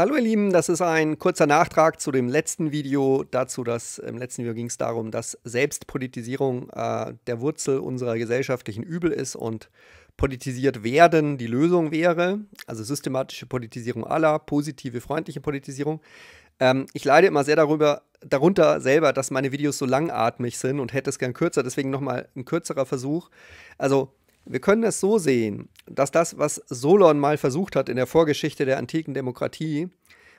Hallo ihr Lieben, das ist ein kurzer Nachtrag zu dem letzten Video. Dazu, dass im letzten Video ging es darum, dass Selbstpolitisierung äh, der Wurzel unserer gesellschaftlichen Übel ist und politisiert werden die Lösung wäre. Also systematische Politisierung aller, positive, freundliche Politisierung. Ähm, ich leide immer sehr darüber, darunter selber, dass meine Videos so langatmig sind und hätte es gern kürzer. Deswegen nochmal ein kürzerer Versuch. Also wir können es so sehen, dass das, was Solon mal versucht hat in der Vorgeschichte der antiken Demokratie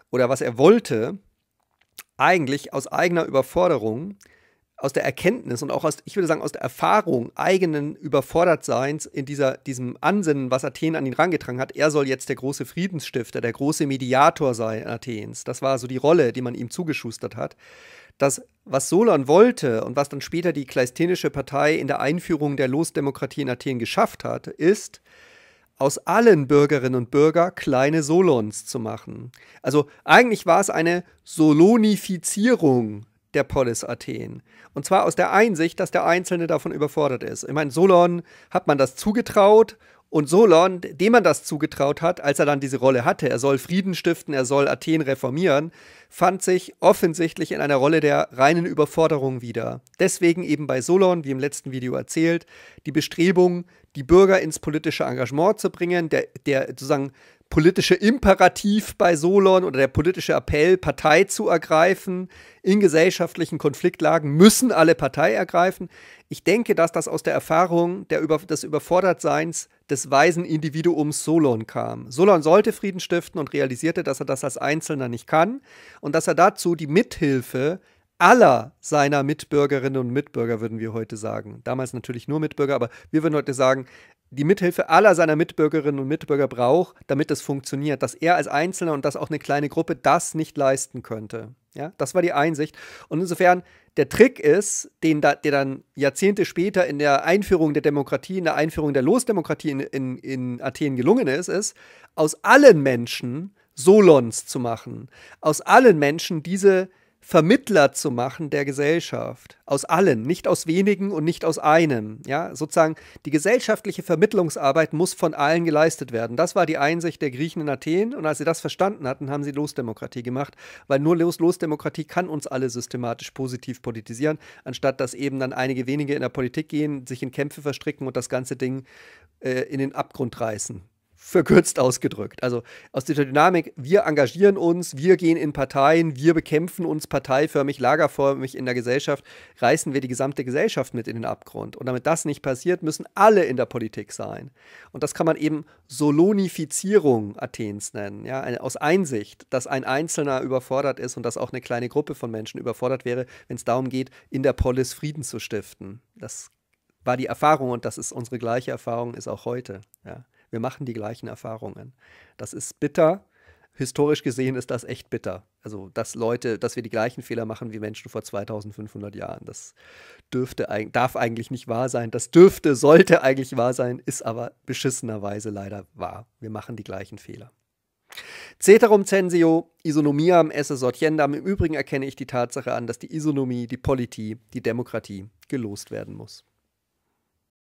oder was er wollte, eigentlich aus eigener Überforderung aus der Erkenntnis und auch aus, ich würde sagen, aus der Erfahrung eigenen Überfordertseins in dieser, diesem Ansinnen, was Athen an ihn rangetragen hat, er soll jetzt der große Friedensstifter, der große Mediator sein Athens. Das war so die Rolle, die man ihm zugeschustert hat. Das, was Solon wollte und was dann später die Kleistenische Partei in der Einführung der Losdemokratie in Athen geschafft hat, ist, aus allen Bürgerinnen und Bürgern kleine Solons zu machen. Also eigentlich war es eine Solonifizierung der Polis Athen. Und zwar aus der Einsicht, dass der Einzelne davon überfordert ist. Ich meine, Solon hat man das zugetraut und Solon, dem man das zugetraut hat, als er dann diese Rolle hatte, er soll Frieden stiften, er soll Athen reformieren, fand sich offensichtlich in einer Rolle der reinen Überforderung wieder. Deswegen eben bei Solon, wie im letzten Video erzählt, die Bestrebung, die Bürger ins politische Engagement zu bringen, der, der sozusagen politische Imperativ bei Solon oder der politische Appell, Partei zu ergreifen. In gesellschaftlichen Konfliktlagen müssen alle Partei ergreifen. Ich denke, dass das aus der Erfahrung der Über des Überfordertseins des weisen Individuums Solon kam. Solon sollte Frieden stiften und realisierte, dass er das als Einzelner nicht kann und dass er dazu die Mithilfe aller seiner Mitbürgerinnen und Mitbürger, würden wir heute sagen. Damals natürlich nur Mitbürger, aber wir würden heute sagen, die Mithilfe aller seiner Mitbürgerinnen und Mitbürger braucht, damit es funktioniert, dass er als Einzelner und dass auch eine kleine Gruppe das nicht leisten könnte. Ja, das war die Einsicht. Und insofern, der Trick ist, den da, der dann Jahrzehnte später in der Einführung der Demokratie, in der Einführung der Losdemokratie in, in, in Athen gelungen ist, ist, aus allen Menschen Solons zu machen, aus allen Menschen diese Vermittler zu machen der Gesellschaft. Aus allen, nicht aus wenigen und nicht aus einem. Ja, sozusagen die gesellschaftliche Vermittlungsarbeit muss von allen geleistet werden. Das war die Einsicht der Griechen in Athen und als sie das verstanden hatten, haben sie Losdemokratie gemacht, weil nur Los Losdemokratie kann uns alle systematisch positiv politisieren, anstatt dass eben dann einige wenige in der Politik gehen, sich in Kämpfe verstricken und das ganze Ding äh, in den Abgrund reißen verkürzt ausgedrückt. Also aus dieser Dynamik, wir engagieren uns, wir gehen in Parteien, wir bekämpfen uns parteiförmig, lagerförmig in der Gesellschaft, reißen wir die gesamte Gesellschaft mit in den Abgrund. Und damit das nicht passiert, müssen alle in der Politik sein. Und das kann man eben Solonifizierung Athens nennen, ja, aus Einsicht, dass ein Einzelner überfordert ist und dass auch eine kleine Gruppe von Menschen überfordert wäre, wenn es darum geht, in der Polis Frieden zu stiften. Das war die Erfahrung und das ist unsere gleiche Erfahrung, ist auch heute. Ja. Wir machen die gleichen Erfahrungen. Das ist bitter. Historisch gesehen ist das echt bitter. Also, dass Leute, dass wir die gleichen Fehler machen wie Menschen vor 2500 Jahren. Das dürfte, darf eigentlich nicht wahr sein. Das dürfte, sollte eigentlich wahr sein, ist aber beschissenerweise leider wahr. Wir machen die gleichen Fehler. Ceterum censeo, isonomiam esse sortiendam. Im Übrigen erkenne ich die Tatsache an, dass die Isonomie, die Politik, die Demokratie gelost werden muss.